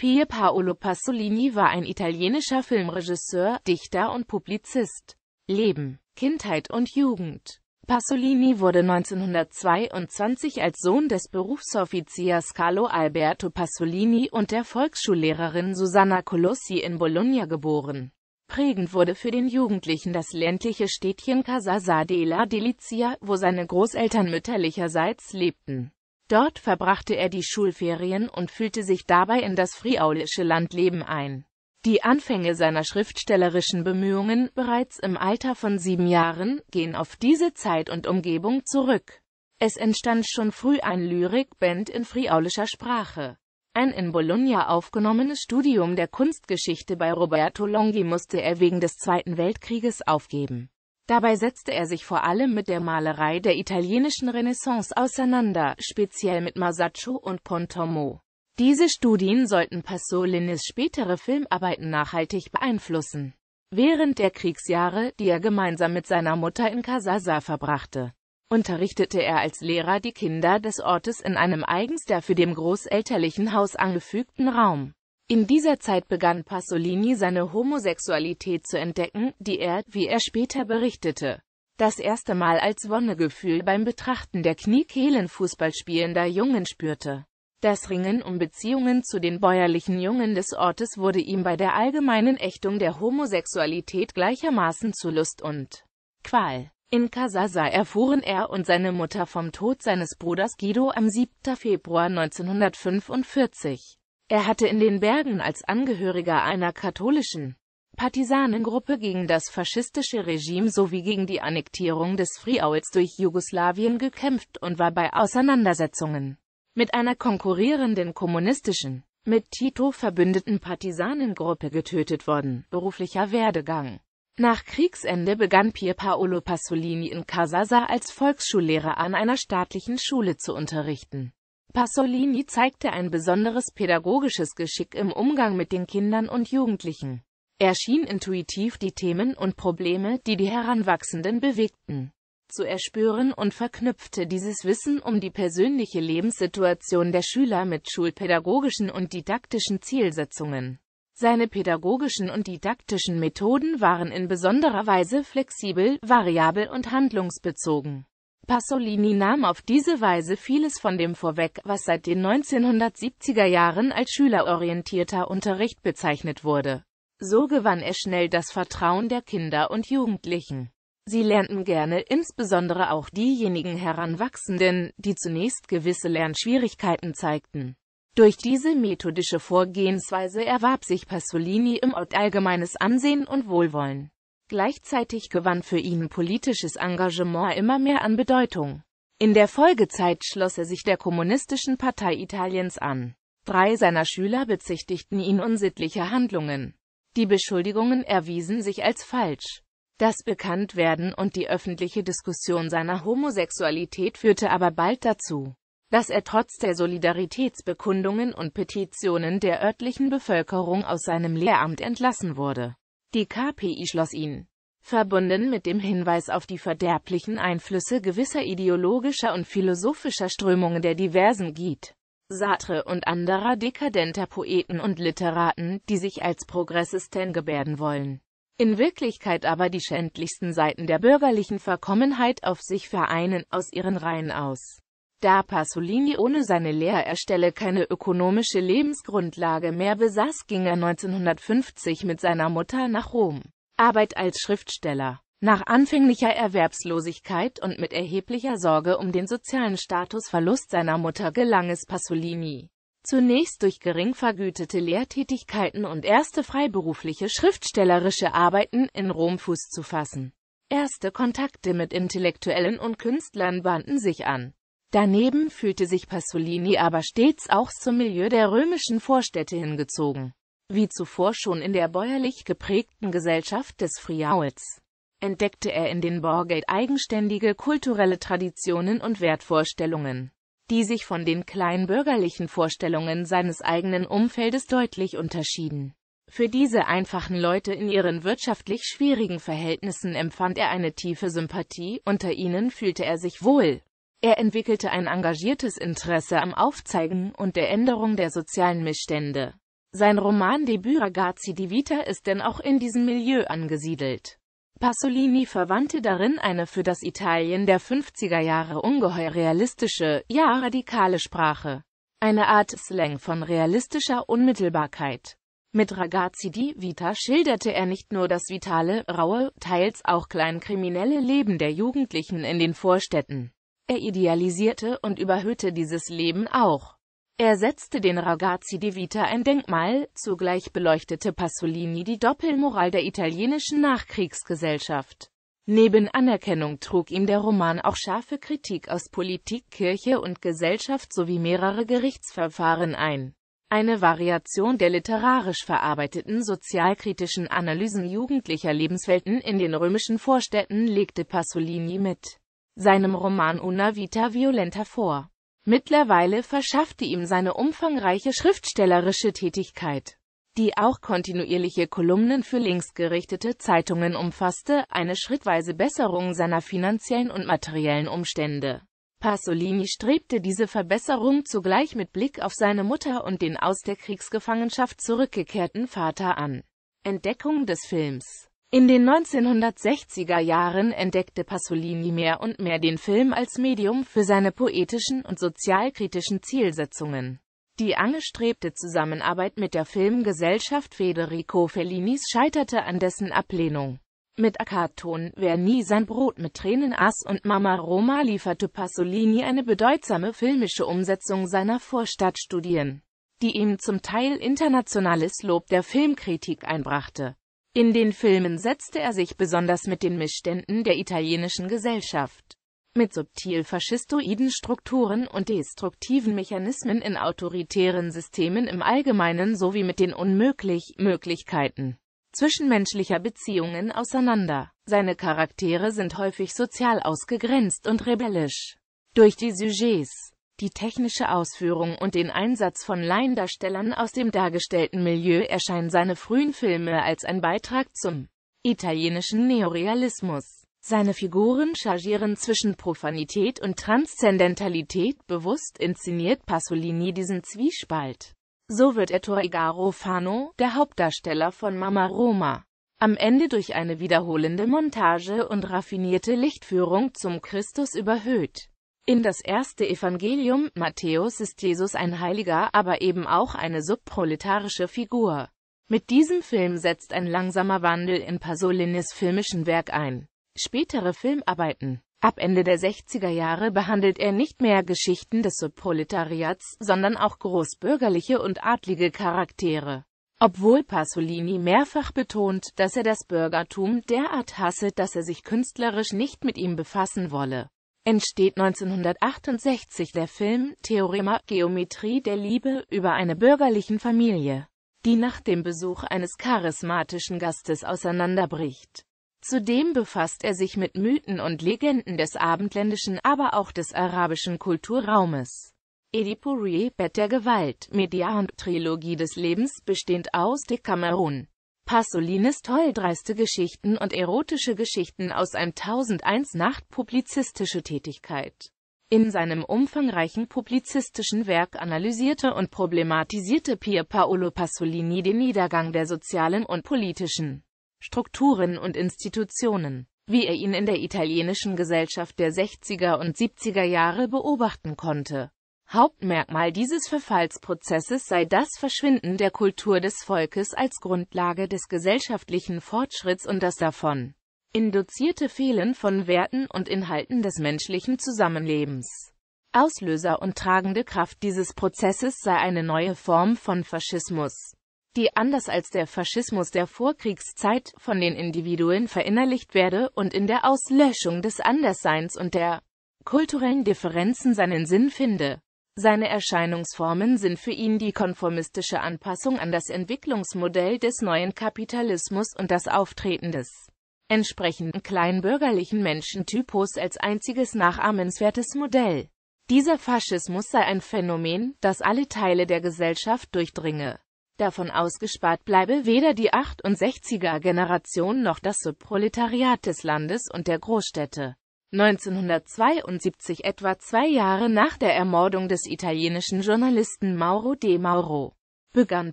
Pier Paolo Pasolini war ein italienischer Filmregisseur, Dichter und Publizist. Leben, Kindheit und Jugend Pasolini wurde 1922 als Sohn des Berufsoffiziers Carlo Alberto Pasolini und der Volksschullehrerin Susanna Colossi in Bologna geboren. Prägend wurde für den Jugendlichen das ländliche Städtchen Casasa della Delizia, wo seine Großeltern mütterlicherseits lebten. Dort verbrachte er die Schulferien und fühlte sich dabei in das friaulische Landleben ein. Die Anfänge seiner schriftstellerischen Bemühungen, bereits im Alter von sieben Jahren, gehen auf diese Zeit und Umgebung zurück. Es entstand schon früh ein Lyrikband in friaulischer Sprache. Ein in Bologna aufgenommenes Studium der Kunstgeschichte bei Roberto Longhi musste er wegen des Zweiten Weltkrieges aufgeben. Dabei setzte er sich vor allem mit der Malerei der italienischen Renaissance auseinander, speziell mit Masaccio und Pontormo. Diese Studien sollten Pasolinis spätere Filmarbeiten nachhaltig beeinflussen. Während der Kriegsjahre, die er gemeinsam mit seiner Mutter in Casasa verbrachte, unterrichtete er als Lehrer die Kinder des Ortes in einem eigens dafür dem großelterlichen Haus angefügten Raum. In dieser Zeit begann Pasolini seine Homosexualität zu entdecken, die er, wie er später berichtete, das erste Mal als Wonnegefühl beim Betrachten der kniekehlen Kniekehlenfußballspielender Jungen spürte. Das Ringen um Beziehungen zu den bäuerlichen Jungen des Ortes wurde ihm bei der allgemeinen Ächtung der Homosexualität gleichermaßen zu Lust und Qual. In Casasa erfuhren er und seine Mutter vom Tod seines Bruders Guido am 7. Februar 1945. Er hatte in den Bergen als Angehöriger einer katholischen Partisanengruppe gegen das faschistische Regime sowie gegen die Annektierung des Friauls durch Jugoslawien gekämpft und war bei Auseinandersetzungen mit einer konkurrierenden kommunistischen, mit Tito verbündeten Partisanengruppe getötet worden. Beruflicher Werdegang Nach Kriegsende begann Pier Paolo Pasolini in Casasa als Volksschullehrer an einer staatlichen Schule zu unterrichten. Pasolini zeigte ein besonderes pädagogisches Geschick im Umgang mit den Kindern und Jugendlichen. Er schien intuitiv die Themen und Probleme, die die Heranwachsenden bewegten, zu erspüren und verknüpfte dieses Wissen um die persönliche Lebenssituation der Schüler mit schulpädagogischen und didaktischen Zielsetzungen. Seine pädagogischen und didaktischen Methoden waren in besonderer Weise flexibel, variabel und handlungsbezogen. Pasolini nahm auf diese Weise vieles von dem vorweg, was seit den 1970er Jahren als schülerorientierter Unterricht bezeichnet wurde. So gewann er schnell das Vertrauen der Kinder und Jugendlichen. Sie lernten gerne, insbesondere auch diejenigen Heranwachsenden, die zunächst gewisse Lernschwierigkeiten zeigten. Durch diese methodische Vorgehensweise erwarb sich Pasolini im Ort allgemeines Ansehen und Wohlwollen. Gleichzeitig gewann für ihn politisches Engagement immer mehr an Bedeutung. In der Folgezeit schloss er sich der Kommunistischen Partei Italiens an. Drei seiner Schüler bezichtigten ihn unsittlicher Handlungen. Die Beschuldigungen erwiesen sich als falsch. Das Bekanntwerden und die öffentliche Diskussion seiner Homosexualität führte aber bald dazu, dass er trotz der Solidaritätsbekundungen und Petitionen der örtlichen Bevölkerung aus seinem Lehramt entlassen wurde. Die KPI schloss ihn, verbunden mit dem Hinweis auf die verderblichen Einflüsse gewisser ideologischer und philosophischer Strömungen der diversen Giet, Sartre und anderer dekadenter Poeten und Literaten, die sich als Progressisten gebärden wollen, in Wirklichkeit aber die schändlichsten Seiten der bürgerlichen Verkommenheit auf sich vereinen, aus ihren Reihen aus. Da Pasolini ohne seine Lehrerstelle keine ökonomische Lebensgrundlage mehr besaß, ging er 1950 mit seiner Mutter nach Rom. Arbeit als Schriftsteller. Nach anfänglicher Erwerbslosigkeit und mit erheblicher Sorge um den sozialen Statusverlust seiner Mutter gelang es Pasolini, zunächst durch gering vergütete Lehrtätigkeiten und erste freiberufliche schriftstellerische Arbeiten in Rom Fuß zu fassen. Erste Kontakte mit Intellektuellen und Künstlern bahnten sich an. Daneben fühlte sich Pasolini aber stets auch zum Milieu der römischen Vorstädte hingezogen, wie zuvor schon in der bäuerlich geprägten Gesellschaft des Friauls entdeckte er in den Borgate eigenständige kulturelle Traditionen und Wertvorstellungen, die sich von den kleinbürgerlichen Vorstellungen seines eigenen Umfeldes deutlich unterschieden. Für diese einfachen Leute in ihren wirtschaftlich schwierigen Verhältnissen empfand er eine tiefe Sympathie, unter ihnen fühlte er sich wohl. Er entwickelte ein engagiertes Interesse am Aufzeigen und der Änderung der sozialen Missstände. Sein Roman Debüt Ragazzi di Vita ist denn auch in diesem Milieu angesiedelt. Pasolini verwandte darin eine für das Italien der 50er Jahre ungeheuer realistische, ja radikale Sprache. Eine Art Slang von realistischer Unmittelbarkeit. Mit Ragazzi di Vita schilderte er nicht nur das vitale, raue, teils auch kleinkriminelle Leben der Jugendlichen in den Vorstädten. Er idealisierte und überhöhte dieses Leben auch. Er setzte den Ragazzi di Vita ein Denkmal, zugleich beleuchtete Pasolini die Doppelmoral der italienischen Nachkriegsgesellschaft. Neben Anerkennung trug ihm der Roman auch scharfe Kritik aus Politik, Kirche und Gesellschaft sowie mehrere Gerichtsverfahren ein. Eine Variation der literarisch verarbeiteten sozialkritischen Analysen jugendlicher Lebenswelten in den römischen Vorstädten legte Pasolini mit seinem Roman Una Vita Violenta vor. Mittlerweile verschaffte ihm seine umfangreiche schriftstellerische Tätigkeit, die auch kontinuierliche Kolumnen für linksgerichtete Zeitungen umfasste, eine schrittweise Besserung seiner finanziellen und materiellen Umstände. Pasolini strebte diese Verbesserung zugleich mit Blick auf seine Mutter und den aus der Kriegsgefangenschaft zurückgekehrten Vater an. Entdeckung des Films in den 1960er Jahren entdeckte Pasolini mehr und mehr den Film als Medium für seine poetischen und sozialkritischen Zielsetzungen. Die angestrebte Zusammenarbeit mit der Filmgesellschaft Federico Fellinis scheiterte an dessen Ablehnung. Mit Akaton, Wer nie sein Brot mit Tränen aß und Mama Roma lieferte Pasolini eine bedeutsame filmische Umsetzung seiner Vorstadtstudien, die ihm zum Teil internationales Lob der Filmkritik einbrachte. In den Filmen setzte er sich besonders mit den Missständen der italienischen Gesellschaft, mit subtil faschistoiden Strukturen und destruktiven Mechanismen in autoritären Systemen im Allgemeinen sowie mit den unmöglich Möglichkeiten zwischenmenschlicher Beziehungen auseinander. Seine Charaktere sind häufig sozial ausgegrenzt und rebellisch. Durch die Sujets die technische Ausführung und den Einsatz von Laiendarstellern aus dem dargestellten Milieu erscheinen seine frühen Filme als ein Beitrag zum italienischen Neorealismus. Seine Figuren chargieren zwischen Profanität und Transzendentalität, bewusst inszeniert Pasolini diesen Zwiespalt. So wird er Torigaro Fano, der Hauptdarsteller von Mama Roma, am Ende durch eine wiederholende Montage und raffinierte Lichtführung zum Christus überhöht. In das erste Evangelium, Matthäus, ist Jesus ein Heiliger, aber eben auch eine subproletarische Figur. Mit diesem Film setzt ein langsamer Wandel in Pasolinis filmischen Werk ein. Spätere Filmarbeiten Ab Ende der 60er Jahre behandelt er nicht mehr Geschichten des Subproletariats, sondern auch großbürgerliche und adlige Charaktere. Obwohl Pasolini mehrfach betont, dass er das Bürgertum derart hasse, dass er sich künstlerisch nicht mit ihm befassen wolle entsteht 1968 der Film Theorema Geometrie der Liebe über eine bürgerlichen Familie, die nach dem Besuch eines charismatischen Gastes auseinanderbricht. Zudem befasst er sich mit Mythen und Legenden des abendländischen, aber auch des arabischen Kulturraumes. Edipurie, Bett der Gewalt, Media und Trilogie des Lebens bestehend aus De Cameron, Pasolinis toll dreiste Geschichten und erotische Geschichten aus 1001 Nacht publizistische Tätigkeit. In seinem umfangreichen publizistischen Werk analysierte und problematisierte Pier Paolo Pasolini den Niedergang der sozialen und politischen Strukturen und Institutionen, wie er ihn in der italienischen Gesellschaft der 60er und 70er Jahre beobachten konnte. Hauptmerkmal dieses Verfallsprozesses sei das Verschwinden der Kultur des Volkes als Grundlage des gesellschaftlichen Fortschritts und das davon induzierte Fehlen von Werten und Inhalten des menschlichen Zusammenlebens. Auslöser und tragende Kraft dieses Prozesses sei eine neue Form von Faschismus, die anders als der Faschismus der Vorkriegszeit von den Individuen verinnerlicht werde und in der Auslöschung des Andersseins und der kulturellen Differenzen seinen Sinn finde. Seine Erscheinungsformen sind für ihn die konformistische Anpassung an das Entwicklungsmodell des neuen Kapitalismus und das Auftreten des entsprechenden kleinbürgerlichen Menschentypus als einziges nachahmenswertes Modell. Dieser Faschismus sei ein Phänomen, das alle Teile der Gesellschaft durchdringe. Davon ausgespart bleibe weder die 68er-Generation noch das Subproletariat des Landes und der Großstädte. 1972, etwa zwei Jahre nach der Ermordung des italienischen Journalisten Mauro De Mauro, begann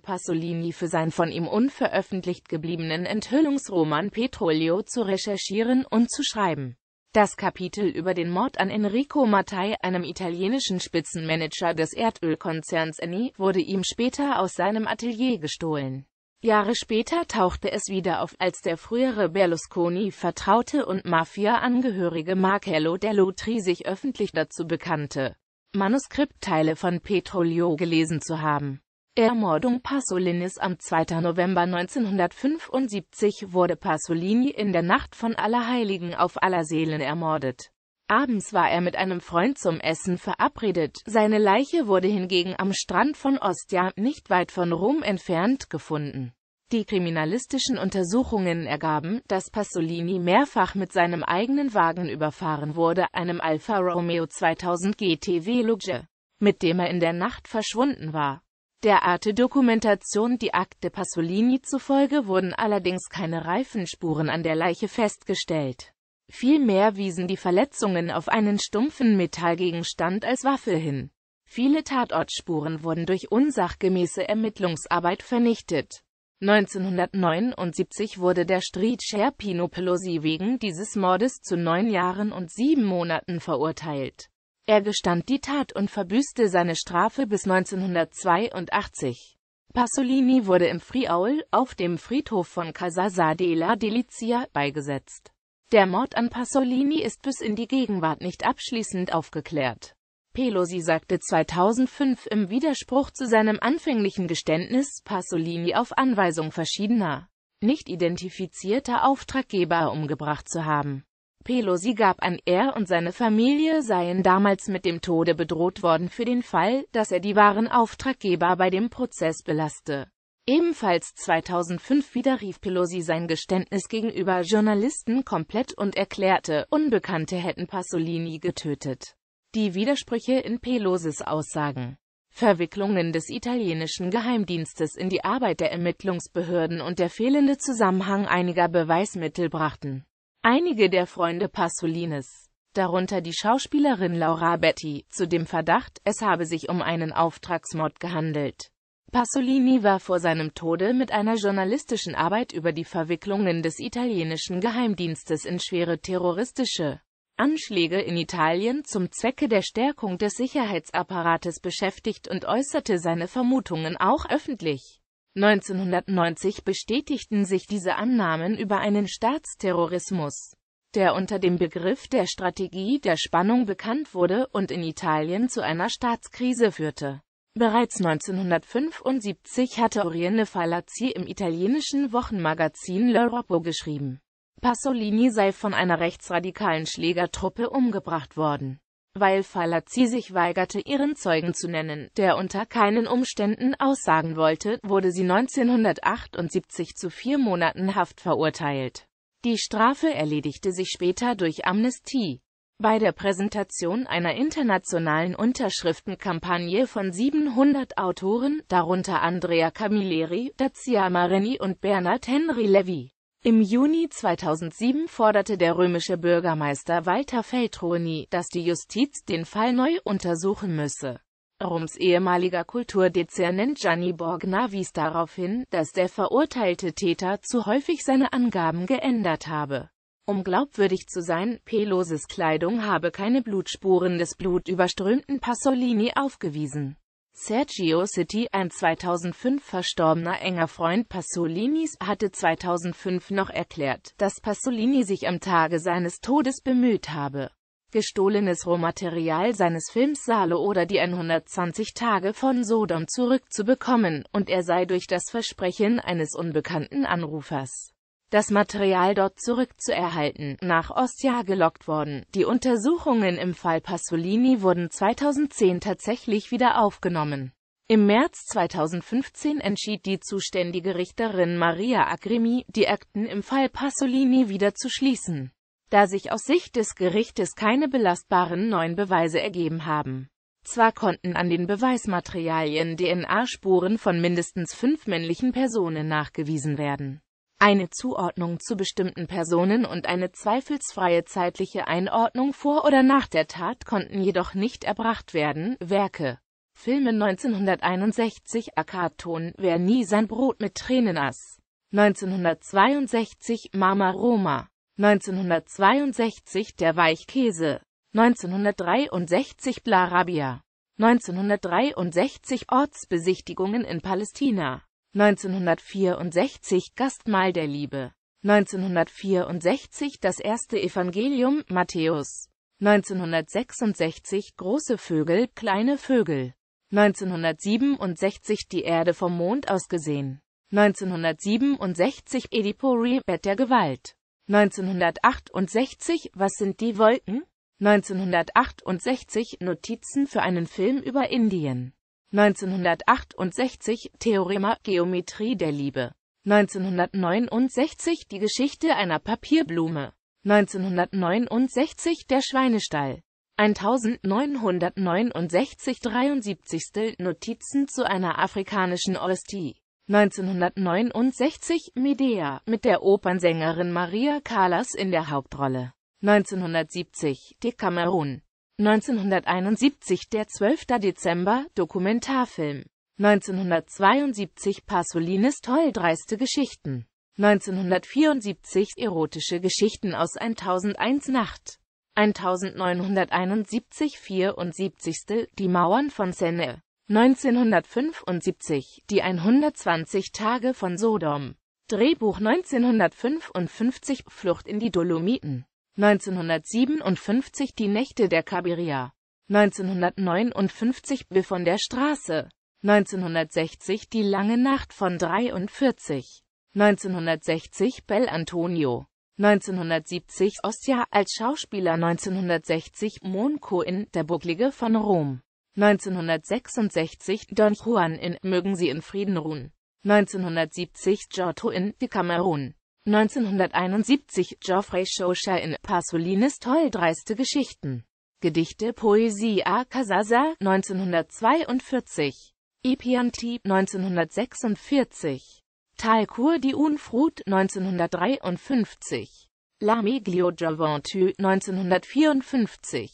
Pasolini für sein von ihm unveröffentlicht gebliebenen Enthüllungsroman Petrolio zu recherchieren und zu schreiben. Das Kapitel über den Mord an Enrico Mattei, einem italienischen Spitzenmanager des Erdölkonzerns Eni, wurde ihm später aus seinem Atelier gestohlen. Jahre später tauchte es wieder auf, als der frühere Berlusconi-Vertraute und Mafia-Angehörige Marcello Dell'Utri sich öffentlich dazu bekannte, Manuskriptteile von Petrolio gelesen zu haben. Ermordung Pasolinis Am 2. November 1975 wurde Pasolini in der Nacht von Allerheiligen auf Allerseelen ermordet. Abends war er mit einem Freund zum Essen verabredet. Seine Leiche wurde hingegen am Strand von Ostia, nicht weit von Rom entfernt, gefunden. Die kriminalistischen Untersuchungen ergaben, dass Pasolini mehrfach mit seinem eigenen Wagen überfahren wurde, einem Alfa Romeo 2000 GT Veloce, mit dem er in der Nacht verschwunden war. Der dokumentation Die Akte Pasolini zufolge wurden allerdings keine Reifenspuren an der Leiche festgestellt. Vielmehr wiesen die Verletzungen auf einen stumpfen Metallgegenstand als Waffe hin. Viele Tatortspuren wurden durch unsachgemäße Ermittlungsarbeit vernichtet. 1979 wurde der Street Pino Pelosi wegen dieses Mordes zu neun Jahren und sieben Monaten verurteilt. Er gestand die Tat und verbüßte seine Strafe bis 1982. Pasolini wurde im Friaul, auf dem Friedhof von Casa Sadela dell'Izia, beigesetzt. Der Mord an Pasolini ist bis in die Gegenwart nicht abschließend aufgeklärt. Pelosi sagte 2005 im Widerspruch zu seinem anfänglichen Geständnis, Pasolini auf Anweisung verschiedener, nicht identifizierter Auftraggeber umgebracht zu haben. Pelosi gab an, er und seine Familie seien damals mit dem Tode bedroht worden für den Fall, dass er die wahren Auftraggeber bei dem Prozess belaste. Ebenfalls 2005 widerrief Pelosi sein Geständnis gegenüber Journalisten komplett und erklärte, Unbekannte hätten Pasolini getötet. Die Widersprüche in Pelosis Aussagen Verwicklungen des italienischen Geheimdienstes in die Arbeit der Ermittlungsbehörden und der fehlende Zusammenhang einiger Beweismittel brachten. Einige der Freunde Pasolines, darunter die Schauspielerin Laura Betty, zu dem Verdacht, es habe sich um einen Auftragsmord gehandelt. Pasolini war vor seinem Tode mit einer journalistischen Arbeit über die Verwicklungen des italienischen Geheimdienstes in schwere terroristische Anschläge in Italien zum Zwecke der Stärkung des Sicherheitsapparates beschäftigt und äußerte seine Vermutungen auch öffentlich. 1990 bestätigten sich diese Annahmen über einen Staatsterrorismus, der unter dem Begriff der Strategie der Spannung bekannt wurde und in Italien zu einer Staatskrise führte Bereits 1975 hatte Oriene Falazzi im italienischen Wochenmagazin L'Europo geschrieben, Pasolini sei von einer rechtsradikalen Schlägertruppe umgebracht worden, weil Falazzi sich weigerte, ihren Zeugen zu nennen, der unter keinen Umständen aussagen wollte, wurde sie 1978 zu vier Monaten Haft verurteilt. Die Strafe erledigte sich später durch Amnestie. Bei der Präsentation einer internationalen Unterschriftenkampagne von 700 Autoren, darunter Andrea Camilleri, Dazia Marini und Bernard Henry Levy. Im Juni 2007 forderte der römische Bürgermeister Walter Veltroni, dass die Justiz den Fall neu untersuchen müsse. Roms ehemaliger Kulturdezernent Gianni Borgna wies darauf hin, dass der verurteilte Täter zu häufig seine Angaben geändert habe. Um glaubwürdig zu sein, Peloses Kleidung habe keine Blutspuren des blutüberströmten Pasolini aufgewiesen. Sergio City, ein 2005 verstorbener enger Freund Pasolinis, hatte 2005 noch erklärt, dass Pasolini sich am Tage seines Todes bemüht habe, gestohlenes Rohmaterial seines Films Salo oder die 120 Tage von Sodom zurückzubekommen, und er sei durch das Versprechen eines unbekannten Anrufers das Material dort zurückzuerhalten, nach Ostia gelockt worden. Die Untersuchungen im Fall Pasolini wurden 2010 tatsächlich wieder aufgenommen. Im März 2015 entschied die zuständige Richterin Maria Agrimi, die Akten im Fall Pasolini wieder zu schließen, da sich aus Sicht des Gerichtes keine belastbaren neuen Beweise ergeben haben. Zwar konnten an den Beweismaterialien DNA-Spuren von mindestens fünf männlichen Personen nachgewiesen werden eine Zuordnung zu bestimmten Personen und eine zweifelsfreie zeitliche Einordnung vor oder nach der Tat konnten jedoch nicht erbracht werden. Werke Filme 1961 Akaton Wer nie sein Brot mit Tränen aß 1962 Mama Roma 1962 Der Weichkäse 1963 Blarabia 1963 Ortsbesichtigungen in Palästina 1964 Gastmahl der Liebe, 1964 Das erste Evangelium, Matthäus, 1966 Große Vögel, kleine Vögel, 1967 Die Erde vom Mond aus gesehen, 1967 Edipori, Bett der Gewalt, 1968 Was sind die Wolken? 1968 Notizen für einen Film über Indien 1968 Theorema Geometrie der Liebe 1969 Die Geschichte einer Papierblume 1969 Der Schweinestall 1969 73. Notizen zu einer afrikanischen Ostie 1969 Medea mit der Opernsängerin Maria Callas in der Hauptrolle 1970 Decameron 1971 Der 12. Dezember, Dokumentarfilm. 1972 Pasolines Toll dreiste Geschichten. 1974 Erotische Geschichten aus 1001 Nacht. 1971 74. Die Mauern von Senne. 1975 Die 120 Tage von Sodom. Drehbuch 1955 Flucht in die Dolomiten. 1957 Die Nächte der Kabiria, 1959 Bill von der Straße, 1960 Die lange Nacht von 43, 1960 Bell Antonio, 1970 Ostia als Schauspieler 1960 Monco in Der Bucklige von Rom, 1966 Don Juan in Mögen Sie in Frieden ruhen, 1970 Giotto in Die Kamerun. 1971 Geoffrey Chaucher in Pasolines Toll dreiste Geschichten. Gedichte Poesie A. Casasa 1942. Ipianti 1946. Talcour di Unfrut 1953. La L'Amiglio Giovantu 1954.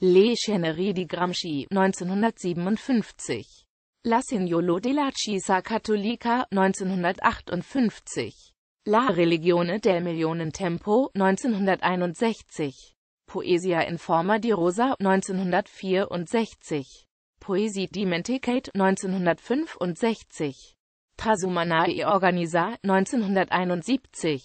Les Chenerie di Gramsci 1957. La Signolo della Chiesa Cattolica 1958. La Religione del Millionentempo, 1961. Poesia in Forma di Rosa, 1964. Poesie Dimenticate, 1965. Trasumanae e Organisa, 1971.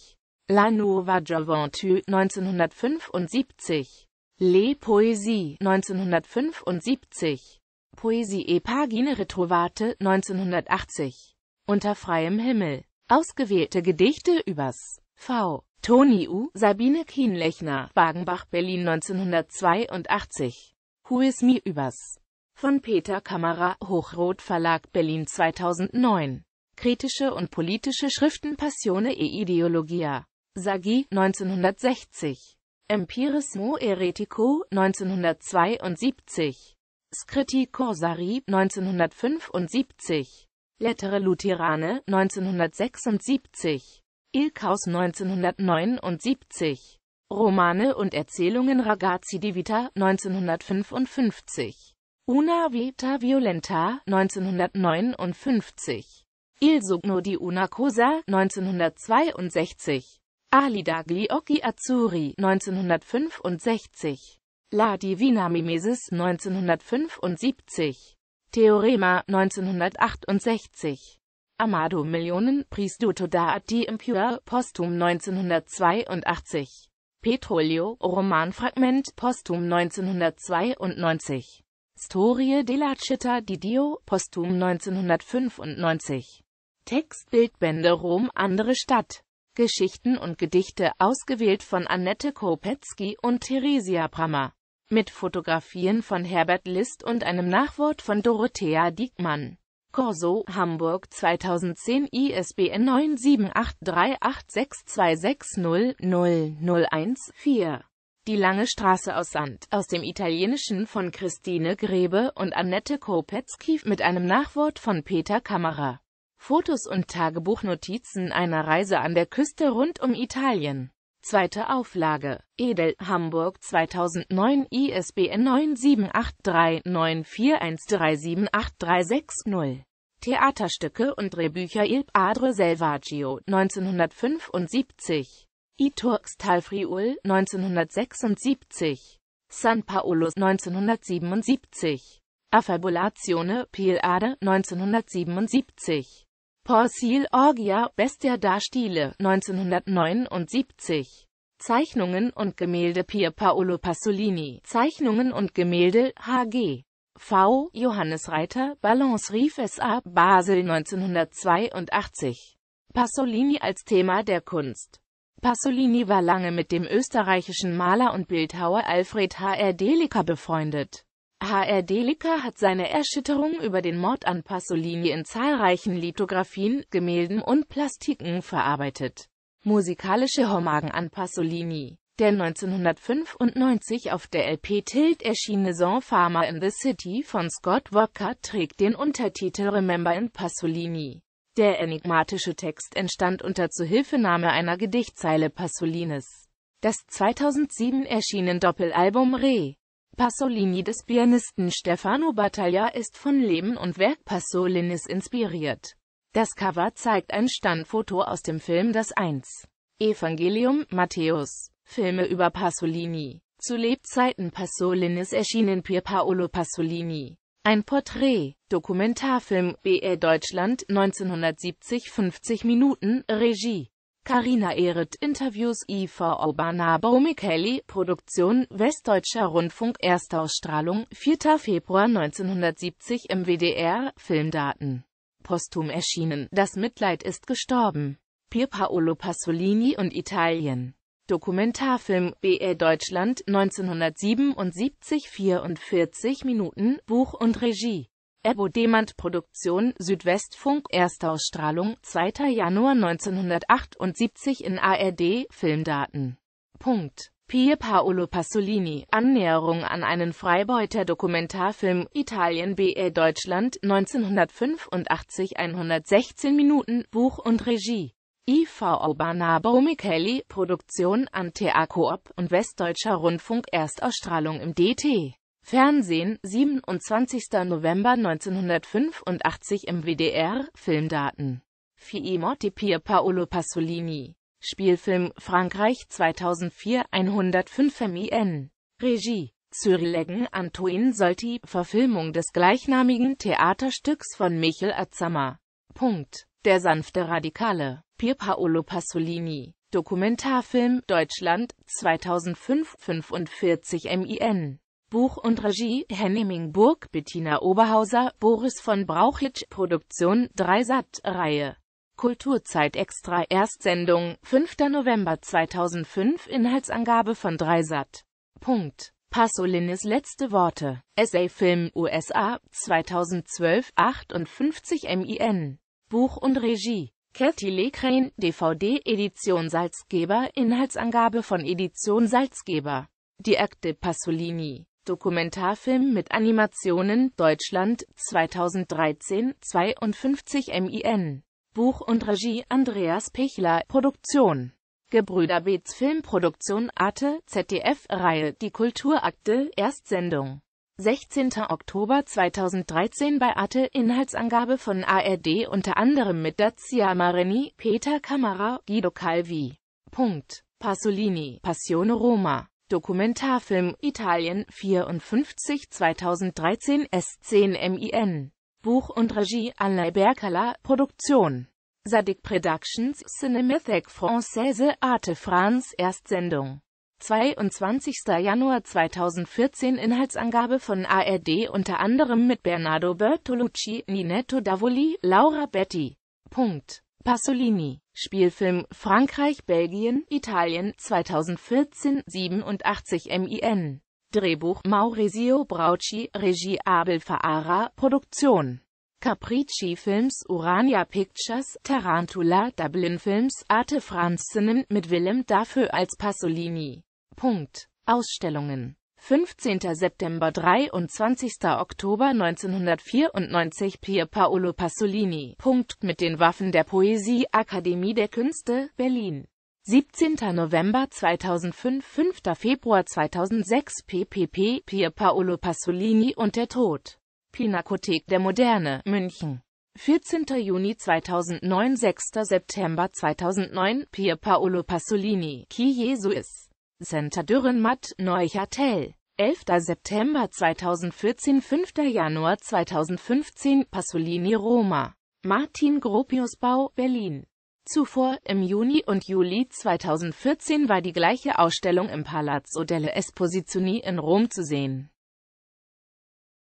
La Nuova Gioventù, 1975. Le Poesie, 1975. Poesie e Pagine Retrovate, 1980. Unter freiem Himmel. Ausgewählte Gedichte übers V. Toni U. Sabine Kienlechner, Wagenbach, Berlin 1982. Who is me übers von Peter Kammerer, Hochrot Verlag, Berlin 2009. Kritische und politische Schriften Passione e Ideologia. Sagi, 1960. Empirismo Eretico, 1972. Scriti Corsari, 1975. Lettere Lutheraner 1976, Ilkaus 1979, Romane und Erzählungen Ragazzi di Vita 1955, Una Vita Violenta 1959, Il Sogno di una Cosa 1962, Alida Gliocchi Azzurri 1965, La Divina Mimesis 1975, Theorema 1968. Amado Millionen, Priestuto da di Impure, Postum 1982. Petrolio, Romanfragment, Postum 1992. Storie della Città di Dio, Postum 1995. Textbildbände Rom, andere Stadt. Geschichten und Gedichte, ausgewählt von Annette Kopetzky und Theresia Brammer mit Fotografien von Herbert List und einem Nachwort von Dorothea Diekmann. Corso, Hamburg 2010 ISBN 9783862600014. Die lange Straße aus Sand, aus dem Italienischen von Christine Grebe und Annette Kopetzky mit einem Nachwort von Peter Kammerer. Fotos und Tagebuchnotizen einer Reise an der Küste rund um Italien. Zweite Auflage. Edel, Hamburg 2009, ISBN 9783941378360. Theaterstücke und Drehbücher Il Padre Selvaggio, 1975. Iturx Talfriul, 1976. San Paolo, 1977. Affabulazione, Pil 1977. Porcil Orgia, Bestia da Stile, 1979. Zeichnungen und Gemälde Pier Paolo Pasolini, Zeichnungen und Gemälde H.G. V. Johannes Reiter, Balance Rief S.A., Basel 1982. Pasolini als Thema der Kunst. Pasolini war lange mit dem österreichischen Maler und Bildhauer Alfred H.R. Delica befreundet. H.R. Delica hat seine Erschütterung über den Mord an Pasolini in zahlreichen Lithografien, Gemälden und Plastiken verarbeitet. Musikalische Hommagen an Pasolini der 1995 auf der LP Tilt erschienene Song Farmer in the City von Scott Walker trägt den Untertitel Remember in Pasolini. Der enigmatische Text entstand unter Zuhilfenahme einer Gedichtzeile Pasolines. Das 2007 erschienen Doppelalbum Re Pasolini des Pianisten Stefano Battaglia ist von Leben und Werk Pasolinis inspiriert. Das Cover zeigt ein Standfoto aus dem Film Das 1. Evangelium, Matthäus. Filme über Pasolini. Zu Lebzeiten Pasolinis erschienen Pier Paolo Pasolini. Ein Porträt, Dokumentarfilm, BR e Deutschland, 1970, 50 Minuten, Regie. Carina Ehret, Interviews IV Albanabo Micheli, Produktion Westdeutscher Rundfunk, Erstausstrahlung, 4. Februar 1970 im WDR, Filmdaten. Postum erschienen, Das Mitleid ist gestorben. Pier Paolo Pasolini und Italien. Dokumentarfilm, BR e Deutschland, 1977, 44 Minuten, Buch und Regie. Ebo Demand Produktion Südwestfunk Erstausstrahlung 2. Januar 1978 in ARD Filmdaten. Punkt. Pier Paolo Pasolini Annäherung an einen Freibeuter Dokumentarfilm Italien BE Deutschland 1985 116 Minuten Buch und Regie IV Urbanabo Micheli Produktion an TA Coop und Westdeutscher Rundfunk Erstausstrahlung im DT Fernsehen, 27. November 1985 im WDR, Filmdaten Fiemoti Pier Paolo Pasolini Spielfilm Frankreich 2004 105 MIN Regie Cyril Eggen Antoine Solti Verfilmung des gleichnamigen Theaterstücks von Michel Azama. Punkt. Der sanfte Radikale Pier Paolo Pasolini Dokumentarfilm Deutschland 2005 45 MIN Buch und Regie Henning Burg, Bettina Oberhauser, Boris von Brauchitsch, Produktion 3 Sat, Reihe. Kulturzeit Extra, Erstsendung, 5. November 2005, Inhaltsangabe von 3 Sat. Punkt. Pasolinis letzte Worte. Essay Film USA, 2012, 58 MIN. Buch und Regie. Kathy Lecrane, DVD-Edition Salzgeber, Inhaltsangabe von Edition Salzgeber. Die Akte Pasolini. Dokumentarfilm mit Animationen, Deutschland 2013, 52 MIN. Buch und Regie Andreas Pechler Produktion Gebrüder Beetz Filmproduktion Arte, ZDF-Reihe Die Kulturakte, Erstsendung 16. Oktober 2013 bei Arte, Inhaltsangabe von ARD unter anderem mit Dazia Mareni, Peter Kamara, Guido Calvi. Punkt. Pasolini, Passione Roma Dokumentarfilm Italien 54 2013 S10 MIN Buch und Regie Alain Berkala Produktion Sadik Productions Cinémathèque Française Arte France Erstsendung 22. Januar 2014 Inhaltsangabe von ARD unter anderem mit Bernardo Bertolucci, Ninetto Davoli, Laura Betti. Punkt. Pasolini Spielfilm Frankreich, Belgien, Italien 2014 87 MIN. Drehbuch Maurizio Braucci, Regie Abel Faara, Produktion Capricci Films, Urania Pictures, Tarantula, Dublin Films, Arte France mit Willem dafür als Pasolini. Punkt. Ausstellungen 15. September 23. Oktober 1994 Pier Paolo Pasolini. Punkt mit den Waffen der Poesie Akademie der Künste, Berlin. 17. November 2005 5. Februar 2006 PPP Pier Paolo Pasolini und der Tod. Pinakothek der Moderne, München. 14. Juni 2009 6. September 2009 Pier Paolo Pasolini, Qui ist. Center Dürrenmatt, Neuchâtel. 11. September 2014 5. Januar 2015 Pasolini Roma. Martin Gropius Bau, Berlin. Zuvor, im Juni und Juli 2014 war die gleiche Ausstellung im Palazzo delle Esposizioni in Rom zu sehen.